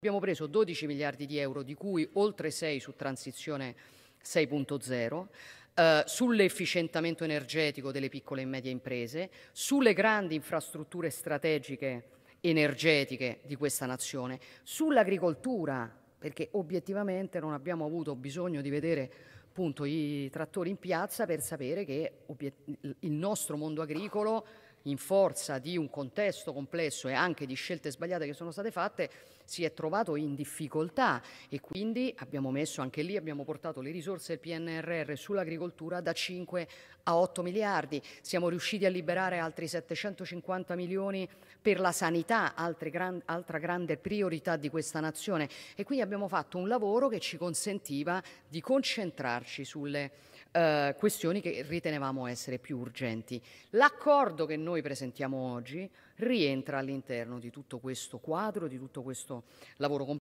Abbiamo preso 12 miliardi di euro, di cui oltre 6 su transizione 6.0, eh, sull'efficientamento energetico delle piccole e medie imprese, sulle grandi infrastrutture strategiche energetiche di questa nazione, sull'agricoltura, perché obiettivamente non abbiamo avuto bisogno di vedere appunto, i trattori in piazza per sapere che il nostro mondo agricolo in forza di un contesto complesso e anche di scelte sbagliate che sono state fatte, si è trovato in difficoltà e quindi abbiamo messo anche lì, abbiamo portato le risorse del PNRR sull'agricoltura da 5 a 8 miliardi, siamo riusciti a liberare altri 750 milioni per la sanità, gran, altra grande priorità di questa nazione e quindi abbiamo fatto un lavoro che ci consentiva di concentrarci sulle eh, questioni che ritenevamo essere più urgenti. L'accordo che noi noi presentiamo oggi rientra all'interno di tutto questo quadro, di tutto questo lavoro